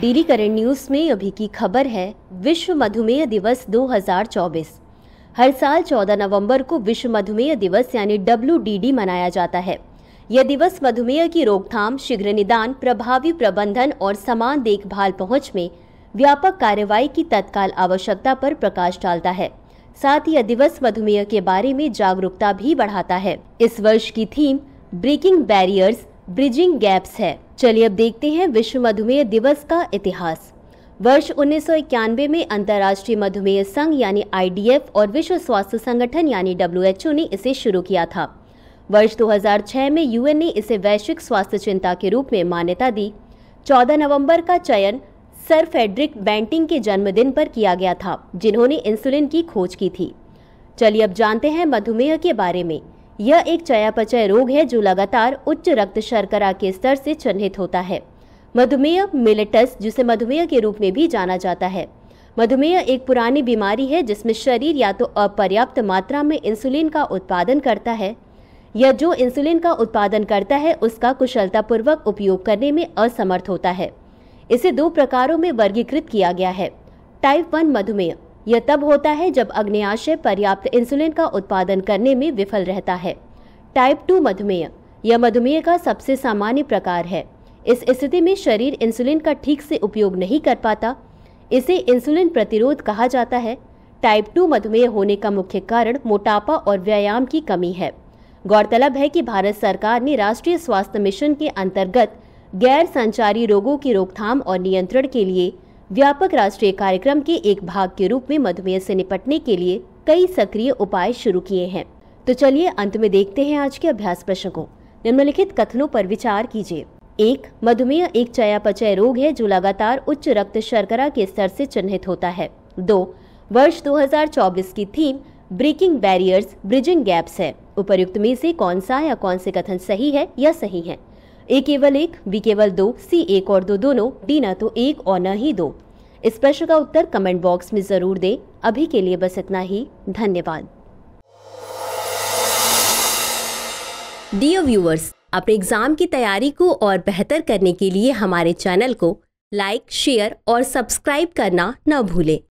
daily current news में अभी की खबर है विश्व मधुमेह दिवस 2024 हर साल 14 नवंबर को विश्व मधुमेह दिवस यानी डब्ल्यू मनाया जाता है यह दिवस मधुमेह की रोकथाम शीघ्र निदान प्रभावी प्रबंधन और समान देखभाल पहुंच में व्यापक कार्रवाई की तत्काल आवश्यकता पर प्रकाश डालता है साथ ही यह दिवस मधुमेह के बारे में जागरूकता भी बढ़ाता है इस वर्ष की theme breaking barriers bridging gaps है चलिए अब देखते हैं विश्व मधुमेह दिवस का इतिहास वर्ष उन्नीस में अंतर्राष्ट्रीय मधुमेह संघ यानी आईडीएफ और विश्व स्वास्थ्य संगठन यानी डब्ल्यूएचओ ने इसे शुरू किया था वर्ष 2006 में यूएन ने इसे वैश्विक स्वास्थ्य चिंता के रूप में मान्यता दी 14 नवंबर का चयन सर फेडरिक बैंटिंग के जन्मदिन पर किया गया था जिन्होंने इंसुलिन की खोज की थी चलिए अब जानते हैं मधुमेह के बारे में यह एक चयापचय रोग है जो लगातार उच्च रक्त शर्करा के स्तर से चिन्हित होता है मधुमेह मिलेटस जिसे मधुमेह के रूप में भी जाना जाता है मधुमेह एक पुरानी बीमारी है जिसमें शरीर या तो अपर्याप्त मात्रा में इंसुलिन का उत्पादन करता है या जो इंसुलिन का उत्पादन करता है उसका कुशलतापूर्वक उपयोग करने में असमर्थ होता है इसे दो प्रकारों में वर्गीकृत किया गया है टाइप वन मधुमेह यह तब होता है जब अग्नियाशय पर्याप्त इंसुलिन का उत्पादन करने में विफल रहता है टाइप टू मधुमेह यह मधुमेह का सबसे सामान्य प्रकार है इस स्थिति में शरीर इंसुलिन का ठीक से उपयोग नहीं कर पाता इसे इंसुलिन प्रतिरोध कहा जाता है टाइप टू मधुमेह होने का मुख्य कारण मोटापा और व्यायाम की कमी है गौरतलब है कि भारत सरकार ने राष्ट्रीय स्वास्थ्य मिशन के अंतर्गत गैर संचारी रोगों की रोकथाम और नियंत्रण के लिए व्यापक राष्ट्रीय कार्यक्रम के एक भाग के रूप में मधुमेह से निपटने के लिए कई सक्रिय उपाय शुरू किए हैं तो चलिए अंत में देखते हैं आज के अभ्यास प्रश्न को निम्नलिखित कथनों पर विचार कीजिए एक मधुमेह एक चयापचय रोग है जो लगातार उच्च रक्त शर्करा के स्तर से चिन्हित होता है दो वर्ष 2024 की theme breaking barriers bridging gaps है उपयुक्त में से कौन सा या कौन से कथन सही है या सही है ए केवल एक बी केवल दो सी एक और दो दोनों डी ना तो एक और न ही दो इस प्रश्न का उत्तर कमेंट बॉक्स में जरूर दें अभी के लिए बस इतना ही धन्यवाद डियर व्यूअर्स अपने एग्जाम की तैयारी को और बेहतर करने के लिए हमारे चैनल को लाइक शेयर और सब्सक्राइब करना न भूलें